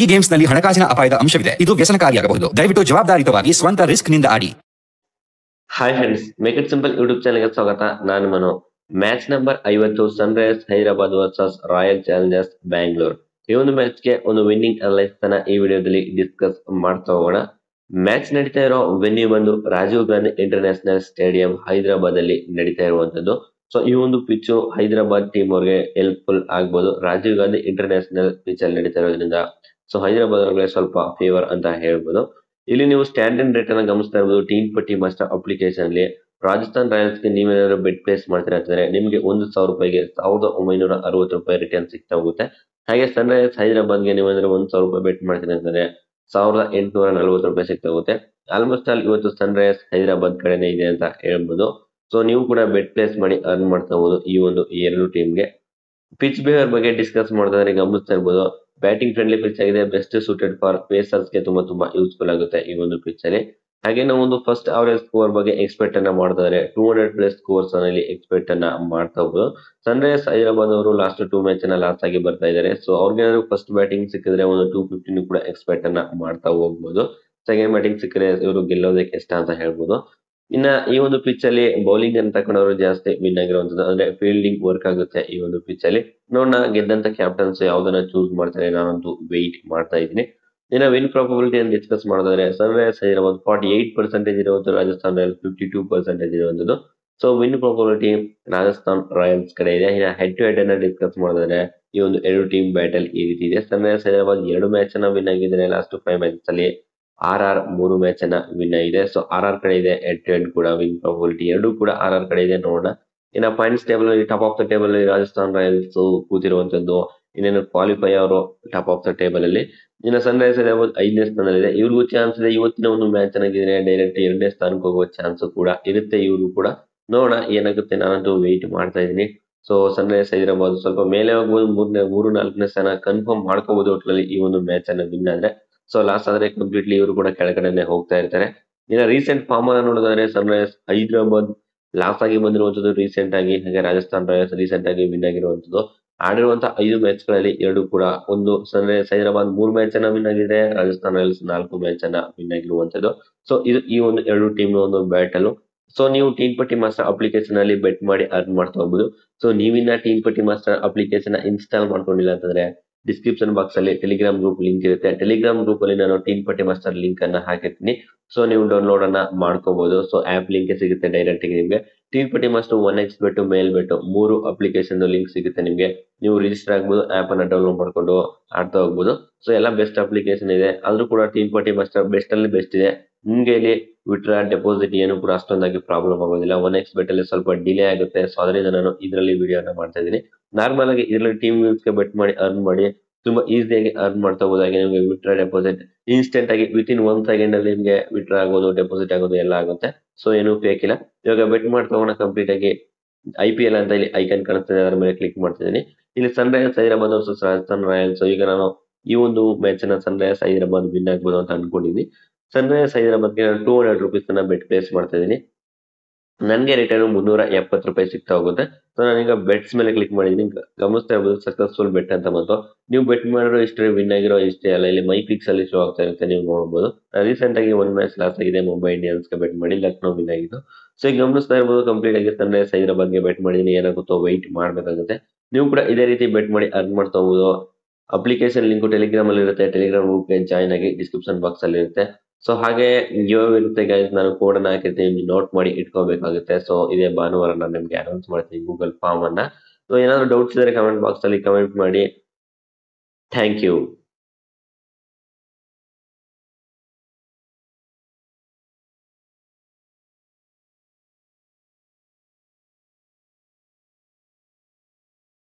ಈ ಗೇಮ್ಸ್ ನಲ್ಲಿ ಹಣಕಾಸಿನ ಅಪಾಯದ ಅಂಶವಿದೆ ಇದು ವ್ಯಸನಕಾರಿಯಾಗಬಹುದು ದಯವಿಟ್ಟು ಜವಾಬ್ದಾರಿತವಾಗಿ ಸ್ವಂತ ರಿಸ್ಕ್ ನಿಂದ ಆಡಿ hi friends make it simple YouTube ಚಾನಲ್ಗೆ ಸ್ವಾಗತ ನಾನು ಮನು ಮ್ಯಾಚ್ ನಂಬರ್ ಐವತ್ತು Sunrisers Hyderabad versus Royal Challengers Bangalore ಈ ಒಂದು ಮ್ಯಾಚ್ ಗೆ ಒಂದು ವಿನ್ನಿಂಗ್ ಅನಲೈಸ್ ಅನ್ನ ಈ ವಿಡಿಯೋದಲ್ಲಿ ಡಿಸ್ಕಸ್ ಮಾಡ್ತಾ ಹೋಗೋಣ ಮ್ಯಾಚ್ ನಡೀತಾ ಇರೋ ವೆನ್ಯೂ ಬಂದು Rajiv Gandhi international stadium Hyderabad ಅಲ್ಲಿ ನಡೀತಾ ಇರುವಂತದ್ದು ಸೊ ಈ ಒಂದು ಪಿಚ್ ಹೈದರಾಬಾದ್ ಟೀಮ್ ಅವ್ರಿಗೆ ಹೆಲ್ಪ್ಫುಲ್ ಆಗ್ಬೋದು Rajiv Gandhi international pitch ಅಲ್ಲಿ ನಡೀತಾ ಇರೋದ್ರಿಂದ ಸೊ ಹೈದರಾಬಾದ್ ಒಳಗಡೆ ಸ್ವಲ್ಪ ಫೇವರ್ ಅಂತ ಹೇಳ್ಬೋದು ಇಲ್ಲಿ ನೀವು ಸ್ಟ್ಯಾಂಡರ್ಡ್ ರೇಟ್ ಅನ್ನ ಗಮನಿಸ್ತಾ ಇರ್ಬೋದು ಟೀನ್ ಪಟ್ಟಿ ಮಾಸ್ಟರ್ ಅಪ್ಲಿಕೇಶನ್ ಅಲ್ಲಿ ರಾಜಸ್ಥಾನ್ ರಾಯಲ್ಸ್ಗೆ ನೀವೇನಾದ್ರು ಬೆಡ್ ಪ್ಲೇಸ್ ಮಾಡ್ತೀರಾ ಅಂತಂದ್ರೆ ನಿಮಗೆ ಒಂದು ಸಾವಿರ ರೂಪಾಯಿಗೆ ಸಾವಿರದ ಒಂಬೈನೂರ ಅರವತ್ತು ರೂಪಾಯಿ ರಿಟರ್ನ್ ಸಿಗ್ತಾ ಹೋಗುತ್ತೆ ಹಾಗೆ ಸನ್ ಹೈದರಾಬಾದ್ ಹೈದರಾಬಾದ್ಗೆ ಅಂದ್ರೆ ಒಂದು ಸಾವಿರ ರೂಪಾಯಿ ಬೆಟ್ ಮಾಡ್ತೀರಾ ಅಂತಂದ್ರೆ ಸಾವಿರದ ಎಂಟುನೂರ ನಲವತ್ತು ರೂಪಾಯಿ ಸಿಗ್ತಾ ಹೋಗುತ್ತೆ ಆಲ್ಮೋಸ್ಟ್ ಆಲ್ ಇವತ್ತು ಸನ್ ಹೈದರಾಬಾದ್ ಕಡೆನೇ ಇದೆ ಅಂತ ಹೇಳ್ಬೋದು ಸೊ ನೀವು ಕೂಡ ಬೆಟ್ ಪ್ಲೇಸ್ ಮಾಡಿ ಅರ್ನ್ ಮಾಡ್ತಾಬಹುದು ಈ ಒಂದು ಎರಡು ಟೀಮ್ ಗೆ ಪಿಚ್ ಬಿಹೇವಿಯರ್ ಬಗ್ಗೆ ಡಿಸ್ಕಸ್ ಮಾಡ್ತಾ ಇದ್ರೆ ಗಮನಿಸ್ತಾ ಇರ್ಬೋದು ಬ್ಯಾಟಿಂಗ್ ಫ್ರೆಂಡ್ಲಿ ಪಿಚ್ ಆಗಿದೆ ಬೆಸ್ಟ್ ಸೂಟೆಡ್ ಫಾರ್ ಪೇಸರ್ಸ್ ಗೆ ತುಂಬಾ ತುಂಬಾ ಯೂಸ್ಫುಲ್ ಆಗುತ್ತೆ ಈ ಒಂದು ಪಿಚ್ ಅಲ್ಲಿ ಹಾಗೆ ನಾವು ಒಂದು ಫಸ್ಟ್ ಅವರೇಜ್ ಸ್ಕೋರ್ ಬಗ್ಗೆ ಎಕ್ಸ್ಪೆಕ್ಟ್ ಅನ್ನ ಮಾಡಿದರೆ ಟೂ ಹಂಡ್ರೆಡ್ ಪ್ಲಸ್ ಸ್ಕೋರ್ಸ್ ಅಲ್ಲಿ ಎಕ್ಸ್ಪೆಕ್ಟ್ ಅನ್ನ ಮಾಡ್ತಾ ಹೋಗಬಹುದು ಸನ್ರೈಸ್ ಹೈದರಾಬಾದ್ ಅವರು ಲಾಸ್ಟ್ ಟೂ ಮ್ಯಾಚ್ ಅನ್ನ ಲಾಸ್ ಆಗಿ ಬರ್ತಾ ಇದ್ದಾರೆ ಸೊ ಅವ್ರಿಗೆ ಫಸ್ಟ್ ಬ್ಯಾಟಿಂಗ್ ಸಿಕ್ಕಿದ್ರೆ ಒಂದು ಟೂ ಫಿಫ್ಟಿನ್ ಕೂಡ ಎಕ್ಸ್ಪೆಕ್ಟ್ ಅನ್ನ ಮಾಡ್ತಾ ಹೋಗ್ಬೋದು ಸೆಕೆಂಡ್ ಬ್ಯಾಟಿಂಗ್ ಸಿಕ್ಕರೆ ಇವರು ಗೆಲ್ಲೋದಕ್ಕೆ ಇಷ್ಟ ಅಂತ ಹೇಳ್ಬೋದು ಇನ್ನ ಈ ಒಂದು ಪಿಚ್ ಅಲ್ಲಿ ಬೌಲಿಂಗ್ ಅನ್ನು ತಕೊಂಡವರು ಜಾಸ್ತಿ ವಿನ್ ಆಗಿರುವಂತದ್ದು ಅಂದ್ರೆ ಫೀಲ್ಡಿಂಗ್ ವರ್ಕ್ ಆಗುತ್ತೆ ಈ ಒಂದು ಪಿಚ್ ಅಲ್ಲಿ ನೋಡೋಣ ಗೆದ್ದಂತ ಕ್ಯಾಪ್ಟನ್ಸ್ ಯಾವ್ದನ್ನ ಚೂಸ್ ಮಾಡ್ತಾರೆ ನಾನಂತೂ ವೆಯ್ಟ್ ಮಾಡ್ತಾ ಇದ್ದೀನಿ ಇನ್ನ ವಿನ್ ಪ್ರಾಬಿಲಿಟಿ ಅಂತ ಡಿಸ್ಕಸ್ ಮಾಡಿದ್ರೆ Sunrisers Hyderabad forty eight percentage ಇರುವಂತ Rajasthan Royals fifty two percentage ಇರುವಂತದ್ದು so win probability Rajasthan Royals ಕಡೆ ಇದೆ ಇನ್ನ ಹೆಡ್ ಟು ಹೆಡ್ ಅನ್ನ ಡಿಸ್ಕಸ್ ಮಾಡಿದ್ರೆ ಈ ಒಂದು ಎರಡು ಟೀಮ್ ಬ್ಯಾಟಲ್ ಈ ರೀತಿ ಇದೆ ಸನ್ ರೈಸರ್ಸ್ ಹೈದರಾಬಾದ್ ಎರಡು ಮ್ಯಾಚ್ ಅನ್ನ ವಿನ್ ಆಗಿದ್ದಾರೆ ಲಾಸ್ಟ್ ಫೈವ್ ಮ್ಯಾಚಸ್ ಅಲ್ಲಿ ಆರ್ ಆರ್ ಮೂರು ಮ್ಯಾಚ್ ಅನ್ನ ವಿನ್ ಆಗಿದೆ ಸೊ ಆರ್ ಆರ್ ಕಡೆ ಇದೆ ಎಟ್ ಎಡ್ ಕೂಡ ವಿನ್ ಪ್ರಾಬಿಲಿಟಿ ಎರಡೂ ಕೂಡ ಆರ್ ಆರ್ ಕಡೆ ಇದೆ ನೋಡೋಣ ಇನ್ನ ಪಾಯಿಂಟ್ಸ್ ಟೇಬಲ್ ಅಲ್ಲಿ ಟಾಪ್ ಆಫ್ ದ ಟೇಬಲ್ ಅಲ್ಲಿ ರಾಜಸ್ಥಾನ್ ರಾಯಲ್ಸ್ ಕೂತಿರುವಂತದ್ದು ಇನ್ನೇನು ಕ್ವಾಲಿಫೈ ಅವರು ಟಾಪ್ ಆಫ್ ದ ಟೇಬಲ್ ಅಲ್ಲಿ ಇನ್ನ ಸನ್ ರೈಸರ್ಸ್ ಐದನೇ ಸ್ಥಾನದಲ್ಲಿದೆ ಇವ್ರಿಗೂ ಚಾನ್ಸ್ ಇದೆ ಇವತ್ತಿನ ಒಂದು ಮ್ಯಾಚ್ ಆಗಿದ್ರೆ ಡೈರೆಕ್ಟ್ ಎರಡನೇ ಸ್ಥಾನಕ್ಕೆ ಹೋಗುವ ಚಾನ್ಸ್ ಕೂಡ ಇರುತ್ತೆ ಇವ್ರಿಗೂ ಕೂಡ ನೋಡೋಣ ಏನಾಗುತ್ತೆ ನಾನಂತೂ ವೆಯ್ಟ್ ಮಾಡ್ತಾ ಇದ್ದೀನಿ ಸೊ ಸನ್ ರೈಸ್ ಹೈದರಾಬಾದ್ ಸ್ವಲ್ಪ ಮೇಲೆ ಹೋಗ್ಬೋದು ಮೂರನೇ ಮೂರು ನಾಲ್ಕನೇ ಸ್ಥಾನ ಕನ್ಫರ್ಮ್ ಮಾಡ್ಕೋಬಹುದು ಒಟ್ಟಿನಲ್ಲಿ ಈ ಒಂದು ಮ್ಯಾಚ್ ಅನ್ನ ವಿನ್ ಆದ್ರೆ ಸೊ ಲಾಸ್ಟ್ ಆದ್ರೆ ಕಂಪ್ಲೀಟ್ಲಿ ಇವರು ಕೂಡ ಕೆಳಗಡೆನೆ ಹೋಗ್ತಾ ಇರ್ತಾರೆ ಇನ್ನ ರೀಸೆಂಟ್ ಫಾರ್ಮ್ ಅನ್ನು ನೋಡೋದಾದ್ರೆ ಸನ್ರೈಸ್ ಹೈದರಾಬಾದ್ ಲಾಸ್ ಆಗಿ ಬಂದಿರುವಂತದ್ದು ರೀಸೆಂಟ್ ಆಗಿ ಹಾಗೆ ರಾಜಸ್ಥಾನ್ ರಾಯಲ್ಸ್ ರೀಸೆಂಟ್ ಆಗಿ ವಿನ್ ಆಗಿರುವಂತದ್ದು ಆಡಿರುವಂತಹ ಐದು ಮ್ಯಾಚ್ ಗಳಲ್ಲಿ ಎರಡು ಕೂಡ ಒಂದು ರೈಸ್ ಹೈದರಾಬಾದ್ ಮೂರು ಮ್ಯಾಚ್ ಅನ್ನ ವಿನ್ ಆಗಿದೆ ರಾಜಸ್ಥಾನ್ ರಾಯಲ್ಸ್ ನಾಲ್ಕು ಮ್ಯಾಚ್ ಅನ್ನ ವಿನ್ ಆಗಿರುವಂತದ್ದು ಸೊ ಇದು ಈ ಒಂದು ಎರಡು ಟೀಮ್ ಒಂದು ಬ್ಯಾಟಲ್ ಸೊ ನೀವು ಟೀನ್ ಪಟ್ಟಿ ಮಾಸ್ಟರ್ ಅಪ್ಲಿಕೇಶನ್ ಅಲ್ಲಿ ಬೆಟ್ ಮಾಡಿ ಅರ್ನ್ ಮಾಡ್ತಾ ಹೋಗ್ಬೋದು ಸೊ ನೀವಿನ್ನ Teen Patti master application install ಮಾಡ್ಕೊಂಡಿಲ್ಲ ಅಂತಂದ್ರೆ ಡಿಸ್ಕ್ರಿಪ್ಷನ್ ಬಾಕ್ಸ್ ಅಲ್ಲಿ ಟೆಲಿಗ್ರಾಮ್ ಗ್ರೂಪ್ ಲಿಂಕ್ ಇರುತ್ತೆ ಟೆಲಿಗ್ರಾಮ್ ಗ್ರೂಪ್ ಅಲ್ಲಿ ನಾನು ಟೀಮ್ ಪಟ್ಟಿ ಮಾಸ್ಟರ್ ಲಿಂಕ್ ಅನ್ನ ಹಾಕಿರ್ತೀನಿ ಸೊ ನೀವು ಡೌನ್ಲೋಡ್ ಅನ್ನ ಮಾಡ್ಕೋಬಹುದು ಸೊ ಆಪ್ ಲಿಂಕ್ ಸಿಗುತ್ತೆ ಡೈರೆಕ್ಟ್ ಆಗಿ ನಿಮಗೆ ಟೀಮ್ ಪಟ್ಟಿ ಮಾಸ್ಟರ್ ಒನ್ ಎಕ್ಸ್ ಬಿಟ್ಟು ಮೇಲ್ ಬಿಟ್ಟು ಮೂರು ಅಪ್ಲಿಕೇಶನ್ ಲಿಂಕ್ ಸಿಗುತ್ತೆ ನಿಮಗೆ ನೀವು ರಿಜಿಸ್ಟರ್ ಆಗ್ಬೋದು ಆಪ್ ಅನ್ನ ಡೌನ್ಲೋಡ್ ಮಾಡ್ಕೊಂಡು ಆಡ್ತಾ ಹೋಗ್ಬೋದು ಸೊ ಎಲ್ಲ ಬೆಸ್ಟ್ ಅಪ್ಲಿಕೇಶನ್ ಇದೆ ಆದ್ರೂ ಕೂಡ ಟೀಮ್ ಪಟ್ಟಿ ಮಾಸ್ಟರ್ ಬೆಸ್ಟ್ ಅಲ್ಲಿ ಬೆಸ್ಟ್ ಇದೆ ನಿಮ್ಗೆ ಇಲ್ಲಿ ವಿಡ್ರಾ ಡೆಪಾಸಿಟ್ ಏನು ಕೂಡ ಅಷ್ಟೊಂದಾಗಿ ಪ್ರಾಬ್ಲಮ್ ಆಗೋದಿಲ್ಲ ಒನ್ ಎಕ್ಸ್ ಬೆಟ್ ಅಲ್ಲಿ ಸ್ವಲ್ಪ ಡಿಲೇ ಆಗುತ್ತೆ ಸೊ ಅದರಿಂದ ನಾನು ಇದರಲ್ಲಿ ವಿಡಿಯೋನ ಮಾಡ್ತಾ ಇದ್ದೀನಿ ನಾರ್ಮಲ್ ಆಗಿ ಇದರಲ್ಲಿ ಟೀಮ್ ಗೆ ಬೆಟ್ ಮಾಡಿ ಅರ್ನ್ ಮಾಡಿ ತುಂಬಾ ಈಸಿಯಾಗಿ ಅರ್ನ್ ಮಾಡ್ತಾ ಹೋದಾಗೆ ನಿಮಗೆ ವಿಡ್ರಾ ಡೆಪಾಸಿಟ್ ಇನ್ಸ್ಟೆಂಟ್ ಆಗಿ ವಿತ್ ಇನ್ ಒನ್ ಸೆಕೆಂಡ್ ಅಲ್ಲಿ ನಿಮಗೆ ವಿಡ್ರಾ ಆಗೋದು ಡೆಪಾಸಿಟ್ ಆಗೋದು ಎಲ್ಲ ಆಗುತ್ತೆ ಸೊ ಏನು ಬೇಕಿಲ್ಲ ಇವಾಗ ಬೆಟ್ ಮಾಡ್ತಾ ಕಂಪ್ಲೀಟ್ ಆಗಿ ಐ ಪಿ ಎಲ್ ಅಂತ ಇಲ್ಲಿ ಐಕನ್ ಕಾಣಿಸ್ತಿದೆ ಅದರ ಮೇಲೆ ಕ್ಲಿಕ್ ಮಾಡ್ತಾ ಇದೀನಿ ಇಲ್ಲಿ Sunrisers Hyderabad versus Rajasthan Royals ಈಗ ನಾನು ಈ ಒಂದು ಮ್ಯಾಚ್ ನ ಸನ್ ರೈಸರ್ಸ್ ಹೈದರಾಬಾದ್ ವಿನ್ ಆಗ್ಬೋದು ಅಂತ ಅನ್ಕೊಂಡಿದ್ದೀನಿ ಸಣ್ಣ ಸೈಜಿನ ಬಗ್ಗೆ ನಾನು ಟೂ ಹಂಡ್ರೆಡ್ ನ ಬೆಟ್ ಪ್ಲೇಸ್ ಮಾಡ್ತಾ ಇದ್ದೀನಿ ನನಗೆ ರಿಟರ್ನ್ ಮುನ್ನೂರ ಎಪ್ಪತ್ತು ರೂಪಾಯಿ ಸಿಗ್ತಾ ಹೋಗುತ್ತೆ ಸೊ ನಾನೀಗ ಬೆಟ್ಸ್ ಮೇಲೆ ಕ್ಲಿಕ್ ಮಾಡಿದ್ದೀನಿ ಗಮನಿಸ್ತಾ ಇರ್ಬೋದು ಸಕ್ಸಸ್ಫುಲ್ ಬೆಟ್ ಅಂತ ಬಂತು ನೀವು ಬೆಟ್ ಮಾಡಿರೋ ಇಷ್ಟೇ ವಿನ್ ಆಗಿರೋ ಇಷ್ಟೇ ಅಲ್ಲ ಇಲ್ಲಿ ಮೈ ಪಿಕ್ಸ್ ಅಲ್ಲಿ ಶೋ ಆಗ್ತಾ ಇರುತ್ತೆ ನೀವು ನೋಡಬಹುದು ರೀಸೆಂಟ್ ಆಗಿ ಒನ್ ಮ್ಯಾಚ್ ಲಾಸ್ ಆಗಿದೆ ಮುಂಬೈ ಗೆ ಬೆಟ್ ಮಾಡಿ ಲಕ್ನೋ ವಿನ್ ಆಗಿದ್ದು ಸೊ ಈಗ ಗಮನಿಸ್ತಾ ಇರ್ಬೋದು ಕಂಪ್ಲೀಟ್ ಆಗಿ ಸನ್ರೈಸ್ ಇದರ ಬಗ್ಗೆ ಬೆಟ್ ಮಾಡಿದೀನಿ ಏನಾಗುತ್ತೋ ವೈಟ್ ಮಾಡಬೇಕಾಗುತ್ತೆ ನೀವು ಕೂಡ ಇದೇ ರೀತಿ ಬೆಟ್ ಮಾಡಿ ಅರ್ನ್ ಮಾಡ್ತಾ ಹೋಗೋದು ಅಪ್ಲಿಕೇಶನ್ ಲಿಂಕ್ ಟೆಲಿಗ್ರಾಮ್ ಅಲ್ಲಿ ಇರುತ್ತೆ ಟೆಲಿಗ್ರಾಮ್ ಗ್ರೂಪ್ಗೆ ಜಾಯ್ನ್ ಆಗಿ ಡಿಸ್ಕ್ರಿಪ್ಷನ್ ಬಾಕ್ಸ್ ಅಲ್ಲಿ ಇರುತ್ತೆ ಸೊ ಹಾಗೆ ಇರುತ್ತೆ ಗೈಸ್ ನಾನು ಕೋಡ್ ಅನ್ನ ಹಾಕಿರ್ತೀನಿ ನೋಟ್ ಮಾಡಿ ಇಟ್ಕೋಬೇಕಾಗುತ್ತೆ ಸೊ ಇದೇ ಭಾನುವಾರ ನಾನು ನಿಮ್ಗೆ ಅನೌನ್ಸ್ ಮಾಡ್ತೀನಿ ಗೂಗಲ್ ಫಾರ್ಮ್ ಅನ್ನ ಸೊ ಏನಾದ್ರು ಡೌಟ್ಸ್ ಇದ್ರೆ ಕಮೆಂಟ್ ಬಾಕ್ಸ್ ಅಲ್ಲಿ ಕಮೆಂಟ್ ಮಾಡಿ ಥ್ಯಾಂಕ್ ಯು